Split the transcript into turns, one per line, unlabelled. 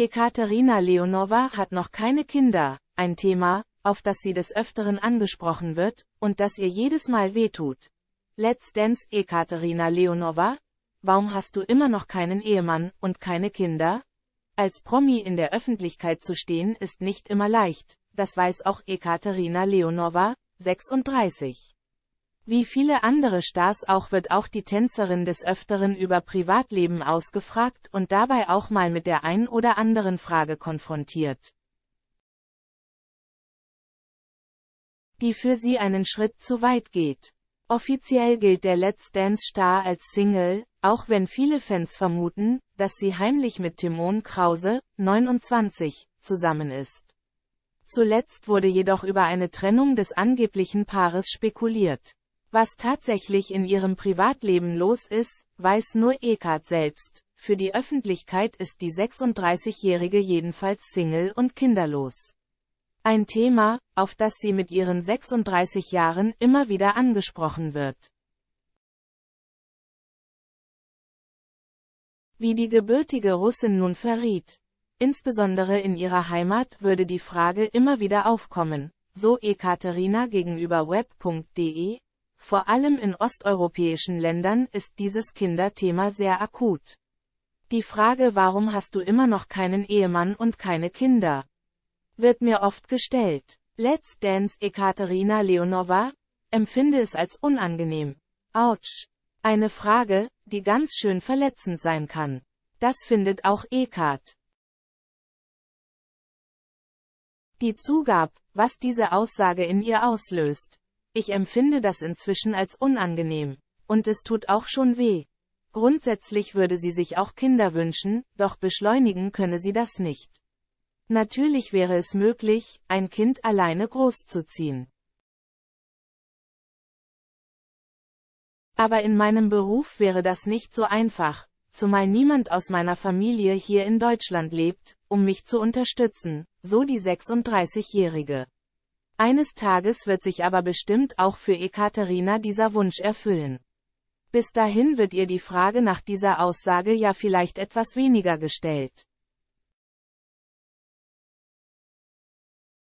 Ekaterina Leonova hat noch keine Kinder, ein Thema, auf das sie des Öfteren angesprochen wird, und das ihr jedes Mal wehtut. Let's Dance Ekaterina Leonova, Warum hast du immer noch keinen Ehemann und keine Kinder? Als Promi in der Öffentlichkeit zu stehen ist nicht immer leicht, das weiß auch Ekaterina Leonova, 36. Wie viele andere Stars auch wird auch die Tänzerin des Öfteren über Privatleben ausgefragt und dabei auch mal mit der ein oder anderen Frage konfrontiert. die für sie einen Schritt zu weit geht. Offiziell gilt der Let's Dance Star als Single, auch wenn viele Fans vermuten, dass sie heimlich mit Timon Krause, 29, zusammen ist. Zuletzt wurde jedoch über eine Trennung des angeblichen Paares spekuliert. Was tatsächlich in ihrem Privatleben los ist, weiß nur Eckart selbst. Für die Öffentlichkeit ist die 36-Jährige jedenfalls Single und kinderlos. Ein Thema, auf das sie mit ihren 36 Jahren immer wieder angesprochen wird. Wie die gebürtige Russin nun verriet. Insbesondere in ihrer Heimat würde die Frage immer wieder aufkommen, so Ekaterina gegenüber web.de, vor allem in osteuropäischen Ländern ist dieses Kinderthema sehr akut. Die Frage, warum hast du immer noch keinen Ehemann und keine Kinder, wird mir oft gestellt. Let's Dance Ekaterina Leonova empfinde es als unangenehm. Autsch. Eine Frage, die ganz schön verletzend sein kann. Das findet auch Ekat. Die zugab, was diese Aussage in ihr auslöst. Ich empfinde das inzwischen als unangenehm. Und es tut auch schon weh. Grundsätzlich würde sie sich auch Kinder wünschen, doch beschleunigen könne sie das nicht. Natürlich wäre es möglich, ein Kind alleine großzuziehen. Aber in meinem Beruf wäre das nicht so einfach, zumal niemand aus meiner Familie hier in Deutschland lebt, um mich zu unterstützen, so die 36-Jährige. Eines Tages wird sich aber bestimmt auch für Ekaterina dieser Wunsch erfüllen. Bis dahin wird ihr die Frage nach dieser Aussage ja vielleicht etwas weniger gestellt.